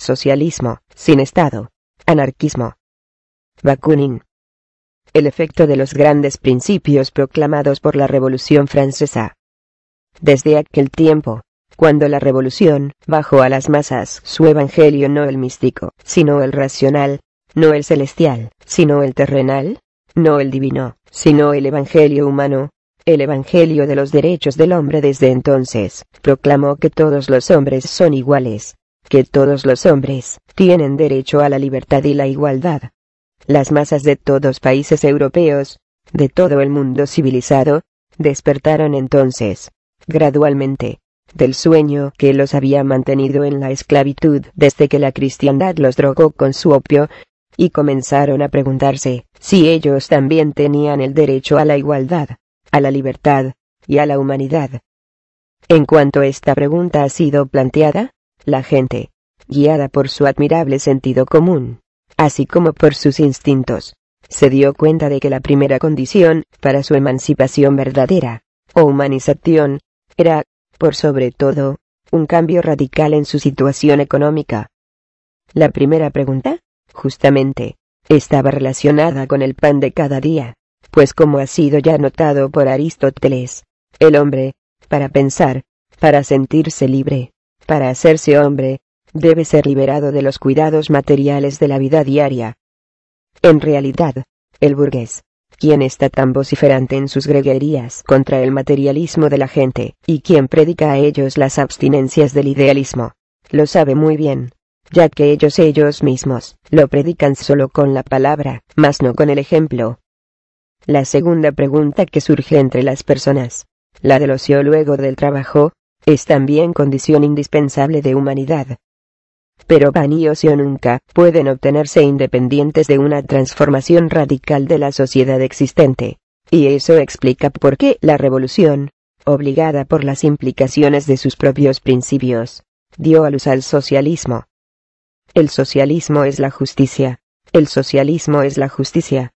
socialismo, sin Estado, anarquismo. Bakunin. El efecto de los grandes principios proclamados por la Revolución Francesa. Desde aquel tiempo, cuando la revolución bajó a las masas su evangelio no el místico, sino el racional, no el celestial, sino el terrenal, no el divino, sino el evangelio humano, el evangelio de los derechos del hombre desde entonces, proclamó que todos los hombres son iguales, que todos los hombres tienen derecho a la libertad y la igualdad. Las masas de todos países europeos, de todo el mundo civilizado, despertaron entonces, gradualmente, del sueño que los había mantenido en la esclavitud desde que la cristiandad los drogó con su opio, y comenzaron a preguntarse si ellos también tenían el derecho a la igualdad, a la libertad, y a la humanidad. En cuanto esta pregunta ha sido planteada, la gente, guiada por su admirable sentido común, así como por sus instintos, se dio cuenta de que la primera condición para su emancipación verdadera, o humanización, era, por sobre todo, un cambio radical en su situación económica. La primera pregunta, justamente, estaba relacionada con el pan de cada día, pues como ha sido ya notado por Aristóteles, el hombre, para pensar, para sentirse libre, para hacerse hombre, debe ser liberado de los cuidados materiales de la vida diaria. En realidad, el burgués, quien está tan vociferante en sus greguerías contra el materialismo de la gente, y quien predica a ellos las abstinencias del idealismo, lo sabe muy bien, ya que ellos ellos mismos lo predican solo con la palabra, mas no con el ejemplo. La segunda pregunta que surge entre las personas, la del ocio luego del trabajo, es también condición indispensable de humanidad. Pero y o nunca pueden obtenerse independientes de una transformación radical de la sociedad existente. Y eso explica por qué la revolución, obligada por las implicaciones de sus propios principios, dio a luz al socialismo. El socialismo es la justicia. El socialismo es la justicia.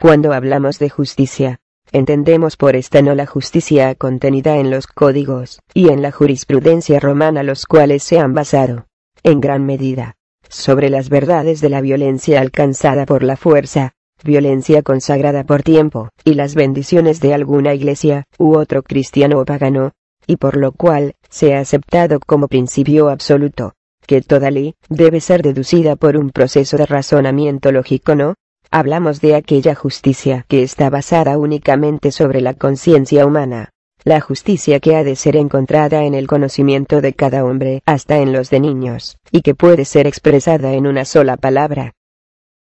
Cuando hablamos de justicia, Entendemos por esta no la justicia contenida en los códigos y en la jurisprudencia romana los cuales se han basado, en gran medida, sobre las verdades de la violencia alcanzada por la fuerza, violencia consagrada por tiempo, y las bendiciones de alguna iglesia u otro cristiano o pagano, y por lo cual, se ha aceptado como principio absoluto, que toda ley debe ser deducida por un proceso de razonamiento lógico no hablamos de aquella justicia que está basada únicamente sobre la conciencia humana, la justicia que ha de ser encontrada en el conocimiento de cada hombre hasta en los de niños, y que puede ser expresada en una sola palabra.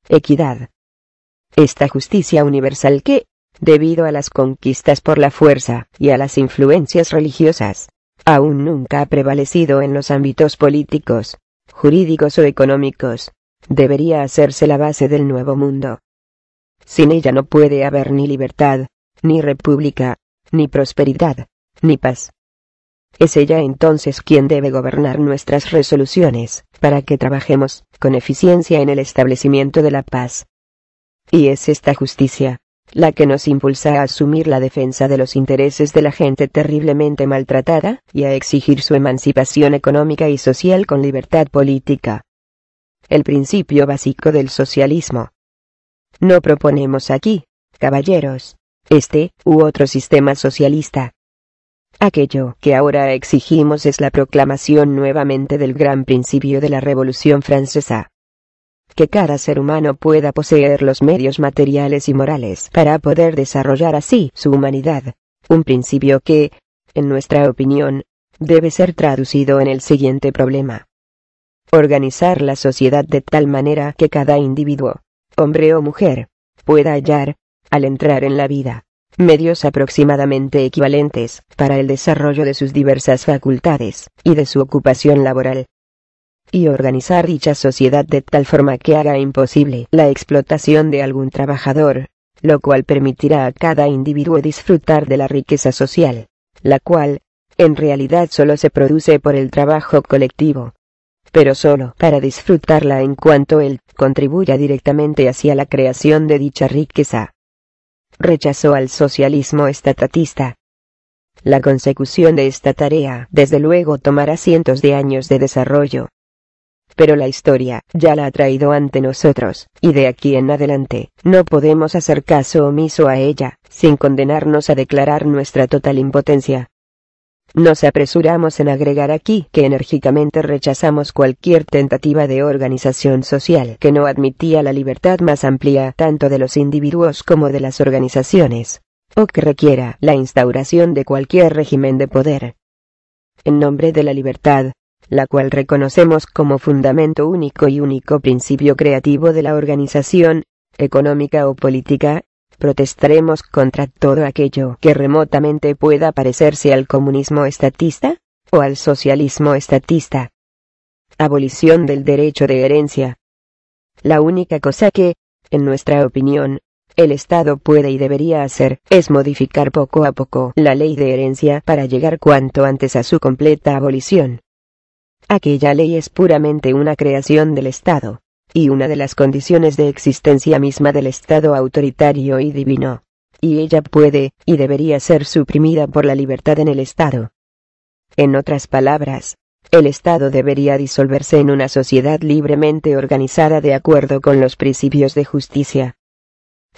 Equidad. Esta justicia universal que, debido a las conquistas por la fuerza y a las influencias religiosas, aún nunca ha prevalecido en los ámbitos políticos, jurídicos o económicos, debería hacerse la base del nuevo mundo. Sin ella no puede haber ni libertad, ni república, ni prosperidad, ni paz. Es ella entonces quien debe gobernar nuestras resoluciones, para que trabajemos con eficiencia en el establecimiento de la paz. Y es esta justicia, la que nos impulsa a asumir la defensa de los intereses de la gente terriblemente maltratada, y a exigir su emancipación económica y social con libertad política el principio básico del socialismo. No proponemos aquí, caballeros, este u otro sistema socialista. Aquello que ahora exigimos es la proclamación nuevamente del gran principio de la Revolución Francesa. Que cada ser humano pueda poseer los medios materiales y morales para poder desarrollar así su humanidad, un principio que, en nuestra opinión, debe ser traducido en el siguiente problema organizar la sociedad de tal manera que cada individuo, hombre o mujer, pueda hallar, al entrar en la vida, medios aproximadamente equivalentes para el desarrollo de sus diversas facultades y de su ocupación laboral. Y organizar dicha sociedad de tal forma que haga imposible la explotación de algún trabajador, lo cual permitirá a cada individuo disfrutar de la riqueza social, la cual, en realidad solo se produce por el trabajo colectivo pero solo para disfrutarla en cuanto él contribuya directamente hacia la creación de dicha riqueza. Rechazó al socialismo estatatista. La consecución de esta tarea desde luego tomará cientos de años de desarrollo. Pero la historia ya la ha traído ante nosotros, y de aquí en adelante, no podemos hacer caso omiso a ella, sin condenarnos a declarar nuestra total impotencia. Nos apresuramos en agregar aquí que enérgicamente rechazamos cualquier tentativa de organización social que no admitía la libertad más amplia tanto de los individuos como de las organizaciones, o que requiera la instauración de cualquier régimen de poder. En nombre de la libertad, la cual reconocemos como fundamento único y único principio creativo de la organización, económica o política, protestaremos contra todo aquello que remotamente pueda parecerse al comunismo estatista, o al socialismo estatista. Abolición del derecho de herencia. La única cosa que, en nuestra opinión, el Estado puede y debería hacer es modificar poco a poco la ley de herencia para llegar cuanto antes a su completa abolición. Aquella ley es puramente una creación del Estado, y una de las condiciones de existencia misma del Estado autoritario y divino, y ella puede, y debería ser suprimida por la libertad en el Estado. En otras palabras, el Estado debería disolverse en una sociedad libremente organizada de acuerdo con los principios de justicia.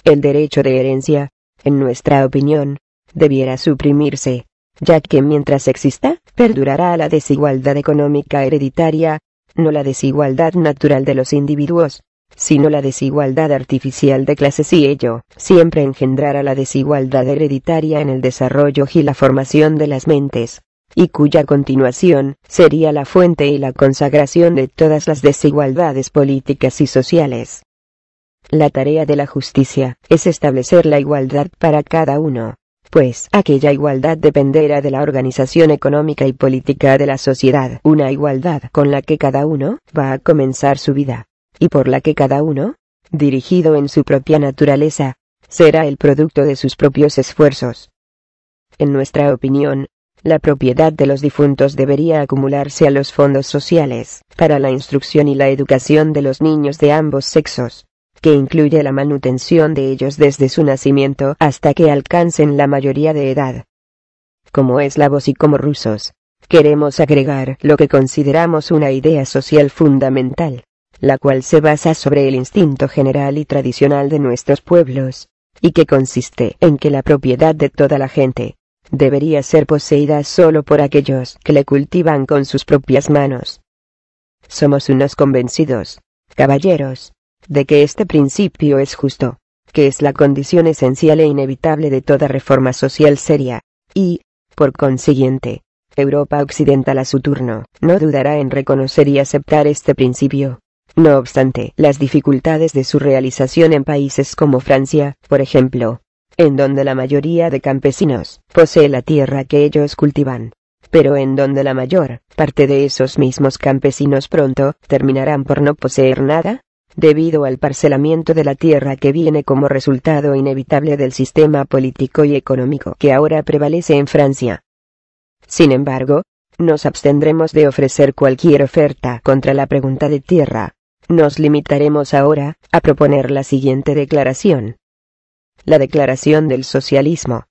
El derecho de herencia, en nuestra opinión, debiera suprimirse, ya que mientras exista, perdurará la desigualdad económica hereditaria, no la desigualdad natural de los individuos, sino la desigualdad artificial de clases y ello siempre engendrará la desigualdad hereditaria en el desarrollo y la formación de las mentes, y cuya continuación sería la fuente y la consagración de todas las desigualdades políticas y sociales. La tarea de la justicia es establecer la igualdad para cada uno pues aquella igualdad dependerá de la organización económica y política de la sociedad, una igualdad con la que cada uno va a comenzar su vida, y por la que cada uno, dirigido en su propia naturaleza, será el producto de sus propios esfuerzos. En nuestra opinión, la propiedad de los difuntos debería acumularse a los fondos sociales, para la instrucción y la educación de los niños de ambos sexos que incluye la manutención de ellos desde su nacimiento hasta que alcancen la mayoría de edad. Como eslavos y como rusos, queremos agregar lo que consideramos una idea social fundamental, la cual se basa sobre el instinto general y tradicional de nuestros pueblos, y que consiste en que la propiedad de toda la gente, debería ser poseída solo por aquellos que le cultivan con sus propias manos. Somos unos convencidos, caballeros, de que este principio es justo, que es la condición esencial e inevitable de toda reforma social seria, y, por consiguiente, Europa Occidental a su turno, no dudará en reconocer y aceptar este principio. No obstante, las dificultades de su realización en países como Francia, por ejemplo, en donde la mayoría de campesinos posee la tierra que ellos cultivan, pero en donde la mayor parte de esos mismos campesinos pronto terminarán por no poseer nada, debido al parcelamiento de la tierra que viene como resultado inevitable del sistema político y económico que ahora prevalece en Francia. Sin embargo, nos abstendremos de ofrecer cualquier oferta contra la pregunta de tierra. Nos limitaremos ahora a proponer la siguiente declaración. La declaración del socialismo.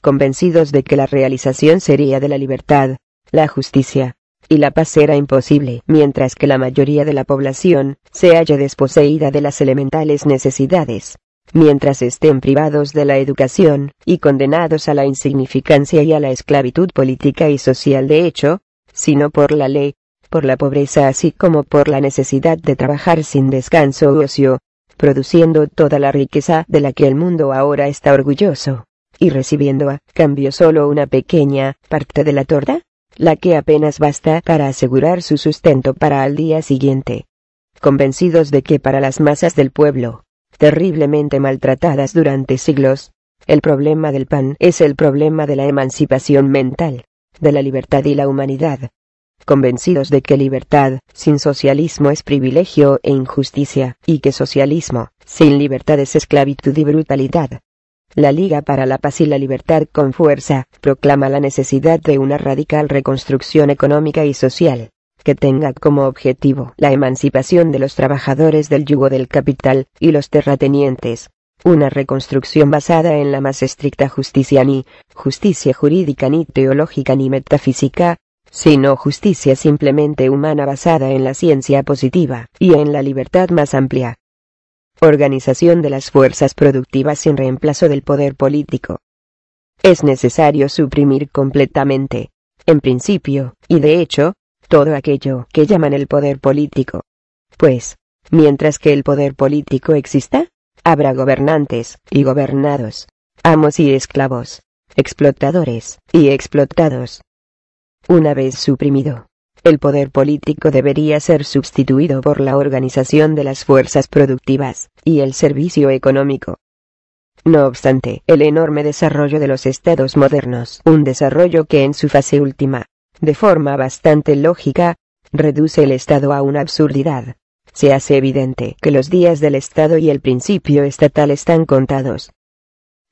Convencidos de que la realización sería de la libertad, la justicia, y la paz era imposible, mientras que la mayoría de la población se halla desposeída de las elementales necesidades. Mientras estén privados de la educación, y condenados a la insignificancia y a la esclavitud política y social de hecho, sino por la ley, por la pobreza así como por la necesidad de trabajar sin descanso u ocio, produciendo toda la riqueza de la que el mundo ahora está orgulloso, y recibiendo a cambio solo una pequeña parte de la torta? la que apenas basta para asegurar su sustento para el día siguiente. Convencidos de que para las masas del pueblo, terriblemente maltratadas durante siglos, el problema del pan es el problema de la emancipación mental, de la libertad y la humanidad. Convencidos de que libertad sin socialismo es privilegio e injusticia, y que socialismo sin libertad es esclavitud y brutalidad. La Liga para la Paz y la Libertad con fuerza proclama la necesidad de una radical reconstrucción económica y social, que tenga como objetivo la emancipación de los trabajadores del yugo del capital y los terratenientes, una reconstrucción basada en la más estricta justicia ni justicia jurídica ni teológica ni metafísica, sino justicia simplemente humana basada en la ciencia positiva y en la libertad más amplia organización de las fuerzas productivas sin reemplazo del poder político. Es necesario suprimir completamente, en principio, y de hecho, todo aquello que llaman el poder político. Pues, mientras que el poder político exista, habrá gobernantes y gobernados, amos y esclavos, explotadores y explotados. Una vez suprimido el poder político debería ser sustituido por la organización de las fuerzas productivas, y el servicio económico. No obstante, el enorme desarrollo de los estados modernos, un desarrollo que en su fase última, de forma bastante lógica, reduce el estado a una absurdidad. Se hace evidente que los días del estado y el principio estatal están contados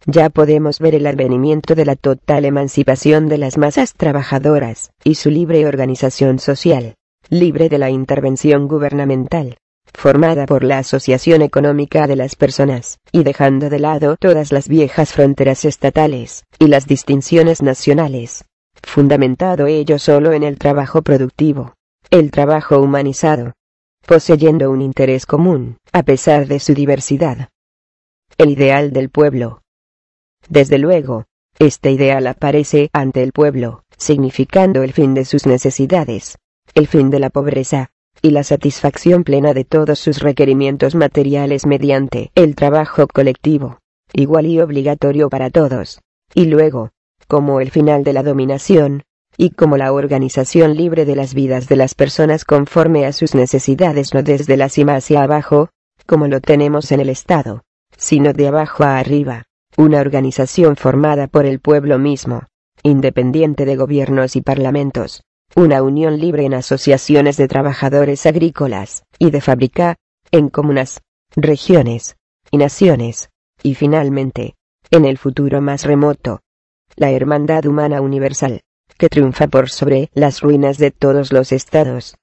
ya podemos ver el advenimiento de la total emancipación de las masas trabajadoras, y su libre organización social, libre de la intervención gubernamental, formada por la Asociación Económica de las Personas, y dejando de lado todas las viejas fronteras estatales, y las distinciones nacionales, fundamentado ello solo en el trabajo productivo, el trabajo humanizado, poseyendo un interés común, a pesar de su diversidad. El ideal del pueblo, desde luego, este ideal aparece ante el pueblo, significando el fin de sus necesidades, el fin de la pobreza, y la satisfacción plena de todos sus requerimientos materiales mediante el trabajo colectivo, igual y obligatorio para todos. Y luego, como el final de la dominación, y como la organización libre de las vidas de las personas conforme a sus necesidades no desde la cima hacia abajo, como lo tenemos en el Estado, sino de abajo a arriba una organización formada por el pueblo mismo, independiente de gobiernos y parlamentos, una unión libre en asociaciones de trabajadores agrícolas y de fábrica, en comunas, regiones y naciones, y finalmente, en el futuro más remoto, la hermandad humana universal, que triunfa por sobre las ruinas de todos los estados.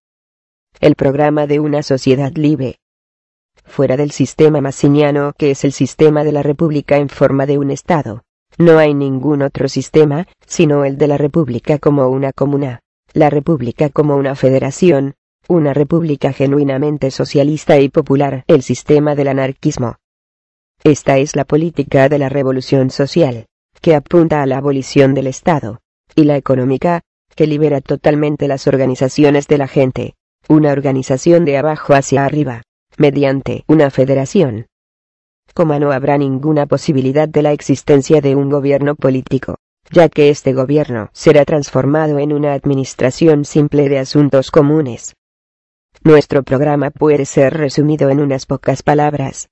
El programa de una sociedad libre, fuera del sistema masiniano que es el sistema de la República en forma de un Estado. No hay ningún otro sistema, sino el de la República como una comuna, la República como una federación, una República genuinamente socialista y popular, el sistema del anarquismo. Esta es la política de la revolución social, que apunta a la abolición del Estado, y la económica, que libera totalmente las organizaciones de la gente, una organización de abajo hacia arriba mediante una federación. Como no habrá ninguna posibilidad de la existencia de un gobierno político, ya que este gobierno será transformado en una administración simple de asuntos comunes. Nuestro programa puede ser resumido en unas pocas palabras.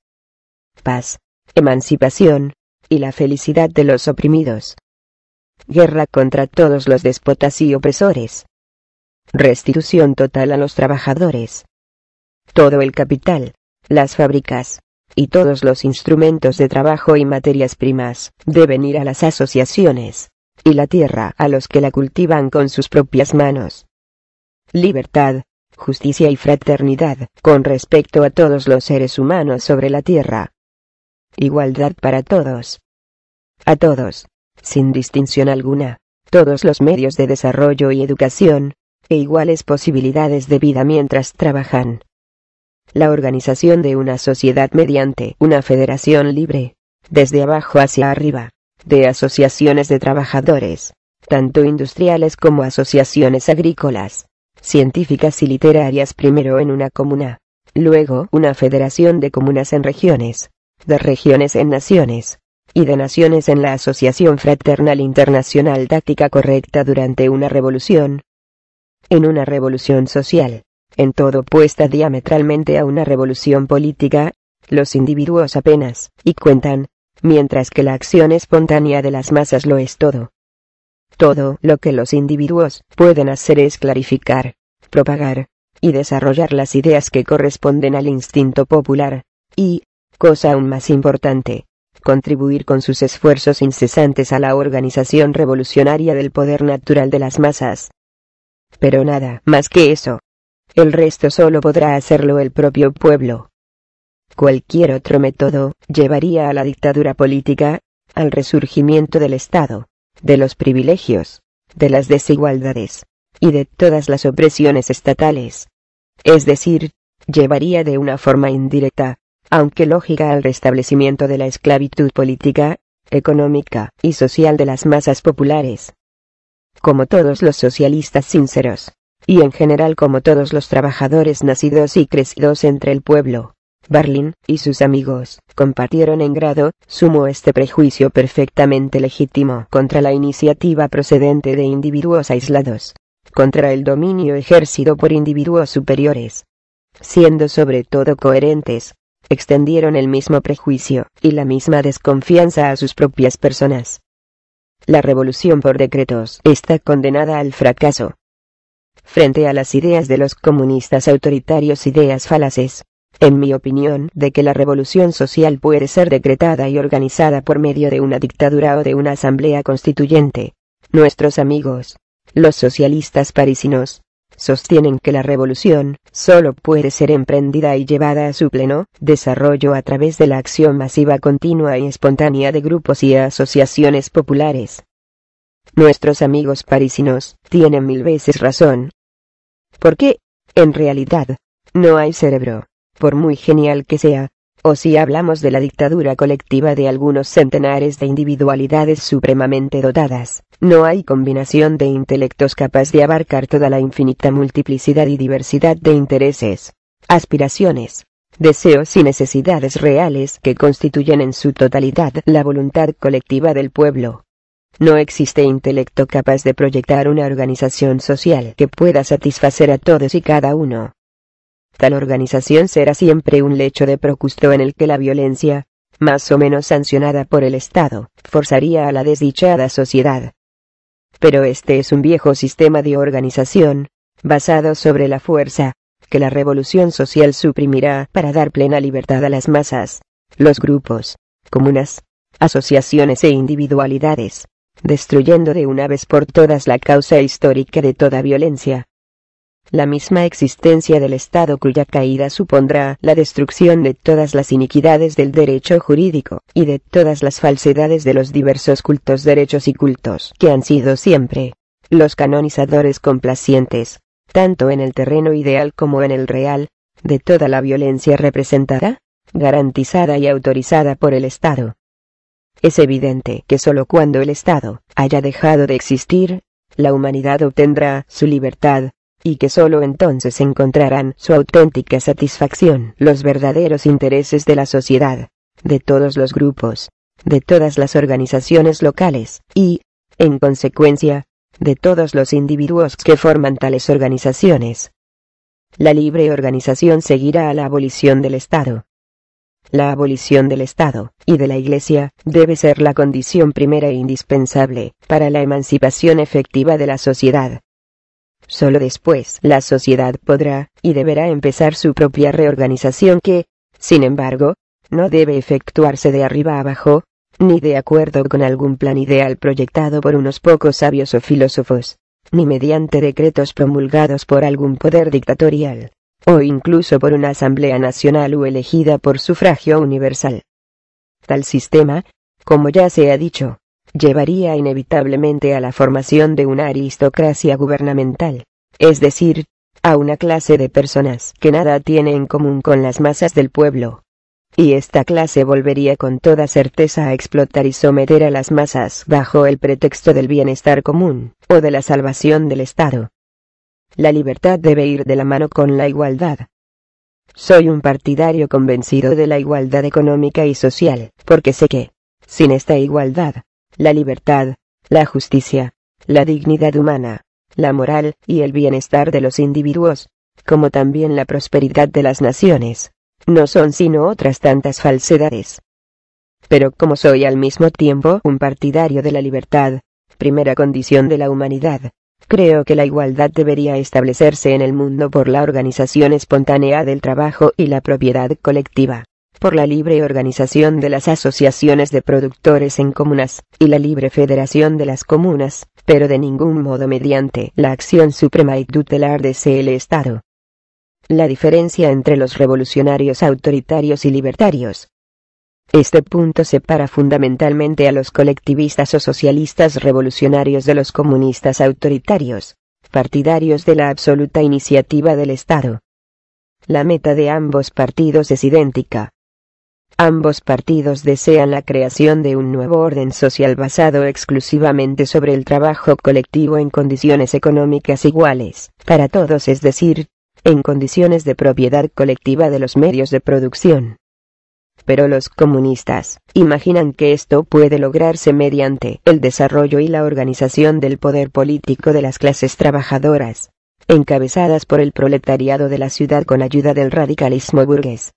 Paz, emancipación, y la felicidad de los oprimidos. Guerra contra todos los despotas y opresores. Restitución total a los trabajadores todo el capital, las fábricas, y todos los instrumentos de trabajo y materias primas, deben ir a las asociaciones, y la tierra a los que la cultivan con sus propias manos. Libertad, justicia y fraternidad, con respecto a todos los seres humanos sobre la tierra. Igualdad para todos. A todos, sin distinción alguna, todos los medios de desarrollo y educación, e iguales posibilidades de vida mientras trabajan la organización de una sociedad mediante una federación libre, desde abajo hacia arriba, de asociaciones de trabajadores, tanto industriales como asociaciones agrícolas, científicas y literarias primero en una comuna, luego una federación de comunas en regiones, de regiones en naciones, y de naciones en la Asociación Fraternal Internacional Táctica Correcta durante una revolución. En una revolución social, en todo puesta diametralmente a una revolución política, los individuos apenas, y cuentan, mientras que la acción espontánea de las masas lo es todo. Todo lo que los individuos pueden hacer es clarificar, propagar, y desarrollar las ideas que corresponden al instinto popular, y, cosa aún más importante, contribuir con sus esfuerzos incesantes a la organización revolucionaria del poder natural de las masas. Pero nada más que eso. El resto solo podrá hacerlo el propio pueblo. Cualquier otro método llevaría a la dictadura política, al resurgimiento del Estado, de los privilegios, de las desigualdades, y de todas las opresiones estatales. Es decir, llevaría de una forma indirecta, aunque lógica al restablecimiento de la esclavitud política, económica y social de las masas populares. Como todos los socialistas sinceros, y en general como todos los trabajadores nacidos y crecidos entre el pueblo. Barlin y sus amigos compartieron en grado sumo este prejuicio perfectamente legítimo contra la iniciativa procedente de individuos aislados, contra el dominio ejercido por individuos superiores. Siendo sobre todo coherentes, extendieron el mismo prejuicio y la misma desconfianza a sus propias personas. La revolución por decretos está condenada al fracaso, frente a las ideas de los comunistas autoritarios ideas falaces. En mi opinión, de que la revolución social puede ser decretada y organizada por medio de una dictadura o de una asamblea constituyente. Nuestros amigos, los socialistas parisinos, sostienen que la revolución solo puede ser emprendida y llevada a su pleno desarrollo a través de la acción masiva continua y espontánea de grupos y asociaciones populares. Nuestros amigos parisinos tienen mil veces razón, porque, en realidad, no hay cerebro, por muy genial que sea, o si hablamos de la dictadura colectiva de algunos centenares de individualidades supremamente dotadas, no hay combinación de intelectos capaz de abarcar toda la infinita multiplicidad y diversidad de intereses, aspiraciones, deseos y necesidades reales que constituyen en su totalidad la voluntad colectiva del pueblo. No existe intelecto capaz de proyectar una organización social que pueda satisfacer a todos y cada uno. Tal organización será siempre un lecho de procusto en el que la violencia, más o menos sancionada por el Estado, forzaría a la desdichada sociedad. Pero este es un viejo sistema de organización, basado sobre la fuerza, que la revolución social suprimirá para dar plena libertad a las masas, los grupos, comunas, asociaciones e individualidades destruyendo de una vez por todas la causa histórica de toda violencia. La misma existencia del Estado cuya caída supondrá la destrucción de todas las iniquidades del derecho jurídico, y de todas las falsedades de los diversos cultos derechos y cultos que han sido siempre los canonizadores complacientes, tanto en el terreno ideal como en el real, de toda la violencia representada, garantizada y autorizada por el Estado. Es evidente que solo cuando el Estado haya dejado de existir, la humanidad obtendrá su libertad, y que sólo entonces encontrarán su auténtica satisfacción los verdaderos intereses de la sociedad, de todos los grupos, de todas las organizaciones locales, y, en consecuencia, de todos los individuos que forman tales organizaciones. La libre organización seguirá a la abolición del Estado, la abolición del Estado y de la Iglesia debe ser la condición primera e indispensable para la emancipación efectiva de la sociedad. Solo después la sociedad podrá y deberá empezar su propia reorganización que, sin embargo, no debe efectuarse de arriba abajo, ni de acuerdo con algún plan ideal proyectado por unos pocos sabios o filósofos, ni mediante decretos promulgados por algún poder dictatorial o incluso por una Asamblea Nacional o elegida por sufragio universal. Tal sistema, como ya se ha dicho, llevaría inevitablemente a la formación de una aristocracia gubernamental, es decir, a una clase de personas que nada tiene en común con las masas del pueblo. Y esta clase volvería con toda certeza a explotar y someter a las masas bajo el pretexto del bienestar común, o de la salvación del Estado. La libertad debe ir de la mano con la igualdad. Soy un partidario convencido de la igualdad económica y social, porque sé que, sin esta igualdad, la libertad, la justicia, la dignidad humana, la moral y el bienestar de los individuos, como también la prosperidad de las naciones, no son sino otras tantas falsedades. Pero como soy al mismo tiempo un partidario de la libertad, primera condición de la humanidad, Creo que la igualdad debería establecerse en el mundo por la organización espontánea del trabajo y la propiedad colectiva, por la libre organización de las asociaciones de productores en comunas, y la libre federación de las comunas, pero de ningún modo mediante la acción suprema y tutelar de el Estado. La diferencia entre los revolucionarios autoritarios y libertarios, este punto separa fundamentalmente a los colectivistas o socialistas revolucionarios de los comunistas autoritarios, partidarios de la absoluta iniciativa del Estado. La meta de ambos partidos es idéntica. Ambos partidos desean la creación de un nuevo orden social basado exclusivamente sobre el trabajo colectivo en condiciones económicas iguales, para todos es decir, en condiciones de propiedad colectiva de los medios de producción pero los comunistas imaginan que esto puede lograrse mediante el desarrollo y la organización del poder político de las clases trabajadoras, encabezadas por el proletariado de la ciudad con ayuda del radicalismo burgués.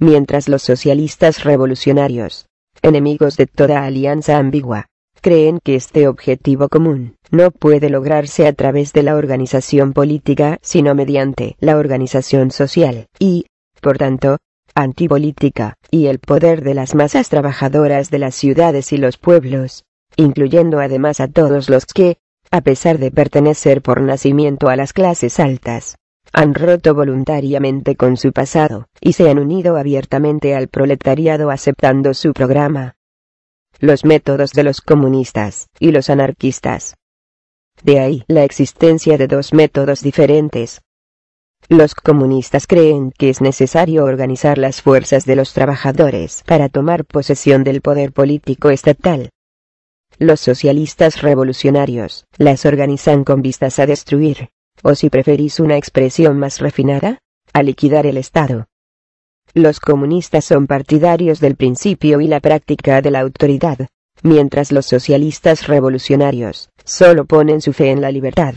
Mientras los socialistas revolucionarios, enemigos de toda alianza ambigua, creen que este objetivo común no puede lograrse a través de la organización política, sino mediante la organización social, y, por tanto, antipolítica, y el poder de las masas trabajadoras de las ciudades y los pueblos, incluyendo además a todos los que, a pesar de pertenecer por nacimiento a las clases altas, han roto voluntariamente con su pasado, y se han unido abiertamente al proletariado aceptando su programa. Los métodos de los comunistas y los anarquistas. De ahí la existencia de dos métodos diferentes, los comunistas creen que es necesario organizar las fuerzas de los trabajadores para tomar posesión del poder político estatal. Los socialistas revolucionarios las organizan con vistas a destruir, o si preferís una expresión más refinada, a liquidar el Estado. Los comunistas son partidarios del principio y la práctica de la autoridad, mientras los socialistas revolucionarios solo ponen su fe en la libertad,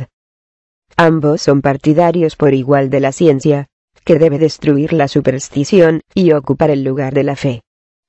Ambos son partidarios por igual de la ciencia, que debe destruir la superstición, y ocupar el lugar de la fe.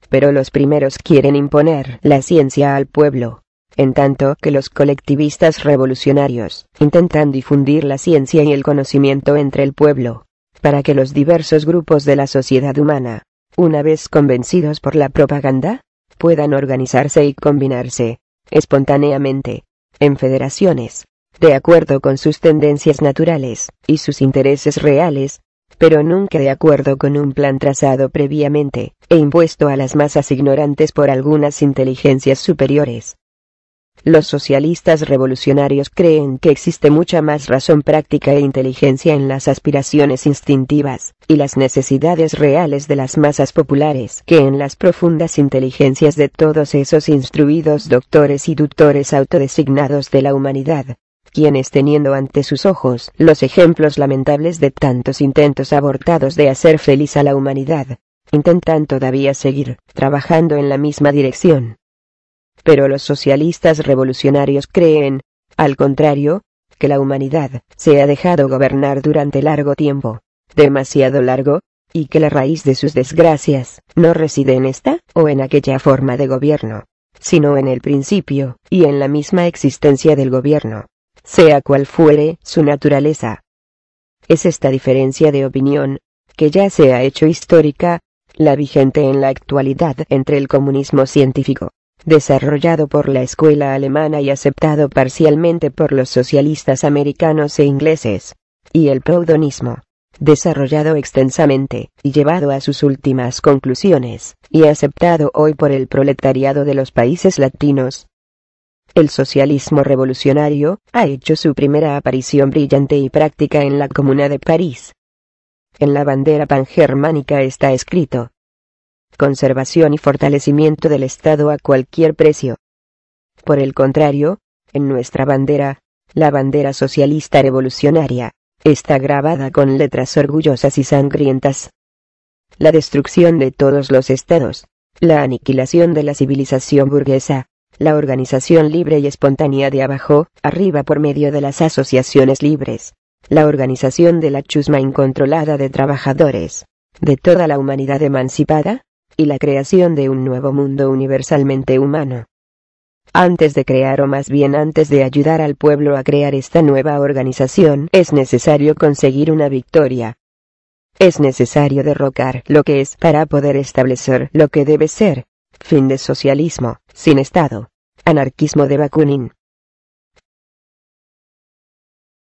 Pero los primeros quieren imponer la ciencia al pueblo, en tanto que los colectivistas revolucionarios intentan difundir la ciencia y el conocimiento entre el pueblo, para que los diversos grupos de la sociedad humana, una vez convencidos por la propaganda, puedan organizarse y combinarse, espontáneamente, en federaciones, de acuerdo con sus tendencias naturales, y sus intereses reales, pero nunca de acuerdo con un plan trazado previamente, e impuesto a las masas ignorantes por algunas inteligencias superiores. Los socialistas revolucionarios creen que existe mucha más razón práctica e inteligencia en las aspiraciones instintivas, y las necesidades reales de las masas populares que en las profundas inteligencias de todos esos instruidos doctores y doctores autodesignados de la humanidad quienes teniendo ante sus ojos los ejemplos lamentables de tantos intentos abortados de hacer feliz a la humanidad, intentan todavía seguir trabajando en la misma dirección. Pero los socialistas revolucionarios creen, al contrario, que la humanidad se ha dejado gobernar durante largo tiempo, demasiado largo, y que la raíz de sus desgracias no reside en esta o en aquella forma de gobierno, sino en el principio y en la misma existencia del gobierno sea cual fuere su naturaleza. Es esta diferencia de opinión, que ya se ha hecho histórica, la vigente en la actualidad entre el comunismo científico, desarrollado por la escuela alemana y aceptado parcialmente por los socialistas americanos e ingleses, y el proudonismo, desarrollado extensamente y llevado a sus últimas conclusiones, y aceptado hoy por el proletariado de los países latinos, el socialismo revolucionario ha hecho su primera aparición brillante y práctica en la Comuna de París. En la bandera pangermánica está escrito conservación y fortalecimiento del Estado a cualquier precio. Por el contrario, en nuestra bandera, la bandera socialista revolucionaria, está grabada con letras orgullosas y sangrientas. La destrucción de todos los estados, la aniquilación de la civilización burguesa, la organización libre y espontánea de abajo, arriba por medio de las asociaciones libres, la organización de la chusma incontrolada de trabajadores, de toda la humanidad emancipada, y la creación de un nuevo mundo universalmente humano. Antes de crear o más bien antes de ayudar al pueblo a crear esta nueva organización es necesario conseguir una victoria. Es necesario derrocar lo que es para poder establecer lo que debe ser. Fin de socialismo, sin Estado. Anarquismo de Bakunin.